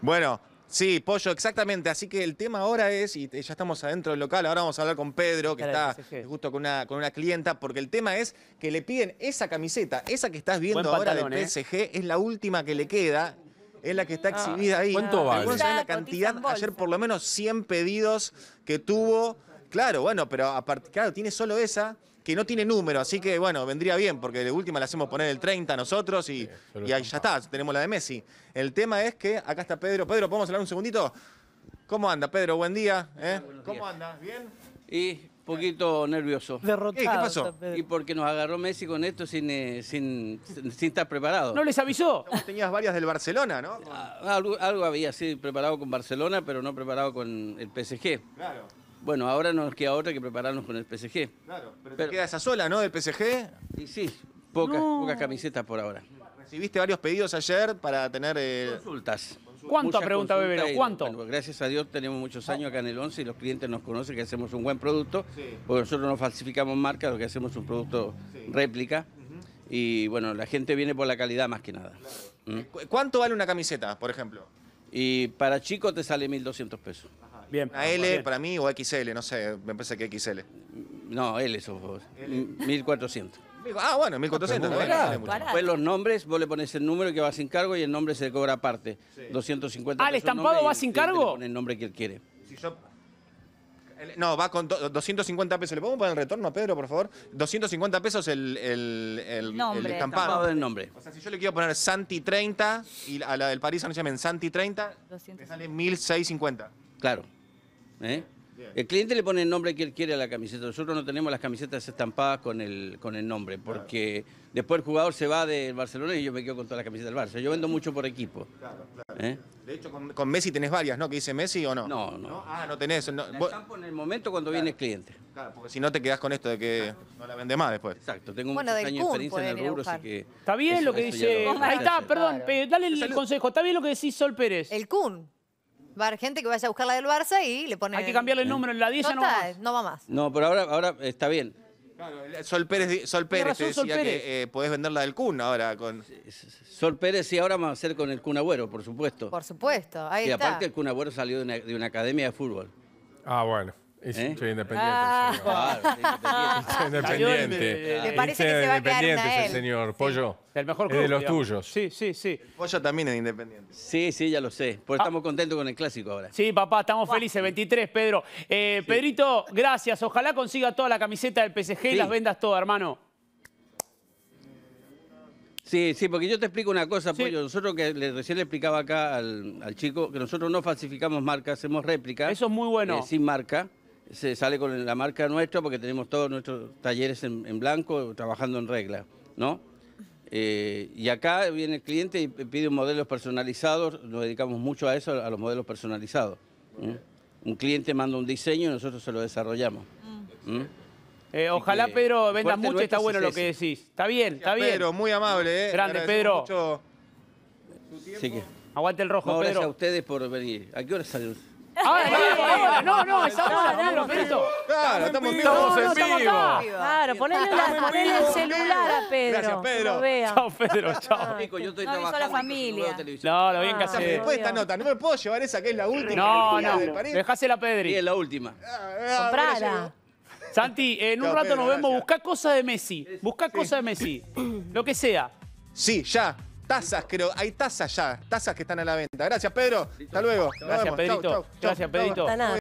Bueno, Sí, Pollo, exactamente. Así que el tema ahora es, y ya estamos adentro del local, ahora vamos a hablar con Pedro, que está justo con una, con una clienta, porque el tema es que le piden esa camiseta, esa que estás viendo ahora de PSG, ¿eh? es la última que le queda, es la que está ah. exhibida ahí. ¿Cuánto vale? la cantidad, ayer por lo menos 100 pedidos que tuvo Claro, bueno, pero aparte, claro, tiene solo esa que no tiene número, así que bueno, vendría bien, porque de última la hacemos poner el 30 nosotros y, ahí ya está, tenemos la de Messi. El tema es que acá está Pedro. Pedro, ¿podemos hablar un segundito? ¿Cómo anda, Pedro? Buen día. ¿eh? ¿Cómo andas? ¿Bien? Y poquito nervioso. Derrotado. Eh, ¿Qué pasó? Y porque nos agarró Messi con esto sin, eh, sin, sin, estar preparado. ¿No les avisó? tenías varias del Barcelona, ¿no? Ah, algo, algo había, sí, preparado con Barcelona, pero no preparado con el PSG. Claro. Bueno, ahora nos queda otra que prepararnos con el PSG. Claro, pero, te quedas queda esa sola, ¿no? Del PSG. Sí, sí, pocas, camisetas por ahora. Recibiste varios pedidos ayer para tener. Eh, consultas. ¿Cuánto? Pregunta Bebero, ¿cuánto? gracias a Dios tenemos muchos años acá en el 11 y los clientes nos conocen que hacemos un buen producto, porque nosotros no falsificamos marcas, lo que hacemos es un producto réplica. Y bueno, la gente viene por la calidad más que nada. Mm. ¿Cuánto vale una camiseta, por ejemplo? Y para chicos te sale 1.200 pesos. Bien. Una L para mí o XL, no sé, me parece que XL. No, L sos vos. 1400. Ah, bueno, 1400. pues los nombres, vos le pones el número que va sin cargo y el nombre se cobra aparte. 250 Ah, ¿el estampado va sin cargo? Con el nombre que él quiere. No, va con 250 pesos. ¿Le podemos poner el retorno a Pedro, por favor? 250 pesos el, el, el, estampado. del nombre. O sea, si yo le quiero poner Santi 30 y a la del París no se llaman Santi 30, 250. me sale 1650. Claro. ¿eh? El cliente le pone el nombre que él quiere a la camiseta. Nosotros no tenemos las camisetas estampadas con el, con el nombre, porque después el jugador se va del Barcelona y yo me quedo con todas las camisetas del Barça. Yo vendo mucho por equipo. Claro, claro. ¿eh? De hecho, con, Messi tenés varias, ¿no? Que dice Messi o no. No, no. Ah, no tenés. No. en el momento cuando viene el cliente. Claro, porque si no te quedas con esto de que no la vende más después. Exacto, tengo un pequeño experiencia en el rubro, así que... Está bien lo que dice... Ahí está, perdón, dale el consejo. Está bien lo que decís Sol Pérez. El Kun gente que vaya a buscar la del Barça y le pone... Hay que cambiarle el número, en la 10 no, va más. No pero ahora, ahora está bien. Eh, Sol Pérez, Sol Pérez te decía que eh, podés vender la del Kun ahora. Con... Sol Pérez sí, ahora va a ser con el Kun por supuesto. Por supuesto, ahí y aparte el Kun Agüero salió de una, de una academia de fútbol. Ah, bueno. ¿Eh? Ah. Soy independiente. Soy independiente. Me eh, parece que se va a quedar independiente señor. Pollo. El mejor de los tuyos. Sí, sí, sí. pollo también es independiente. Sí, sí, ya lo sé. Pues ah. estamos contentos con el clásico ahora. Sí, papá, estamos felices. 23, Pedro. Eh, Pedrito, gracias. Ojalá consiga toda la camiseta del PSG y las vendas todas, hermano. Sí, sí, porque yo te explico una cosa, Pollo. Nosotros que recién le explicaba acá al, chico que nosotros no falsificamos marcas, hacemos réplicas. Eso es muy bueno. sin marca se sale con la marca nuestra porque tenemos todos nuestros talleres en, blanco trabajando en regla, ¿no? Eh, y acá viene el cliente y pide modelos personalizados, nos dedicamos mucho a eso, a los modelos personalizados. Un cliente manda un diseño y nosotros se lo desarrollamos. Eh, ojalá, Pedro, vendas mucho, está bueno lo que decís. Está bien, está bien. Pedro, muy amable, ¿eh? Grande, Pedro. Aguante el rojo, Pedro. Gracias a ustedes por venir. ¿A qué hora salió? no, no, Claro, estamos en vivo. Estamos en Claro, ponle, la- el celular a Pedro. Gracias, Pedro. Chao, Pedro, chao. yo estoy No la familia. No, lo vi en ah, casa después esta nota. No me puedo llevar esa que es la última. No, no, Del París. dejásela a Y es la última. Ah, ah, Santi, en un rato nos vemos. busca Buscá cosas de Messi. Buscá cosas de Messi. Lo que sea. Sí, ya. Tazas, creo. Hay tazas ya. Tazas que están a la venta. Gracias, Pedro. Hasta luego. Gracias, Pedrito. Gracias, Pedrito.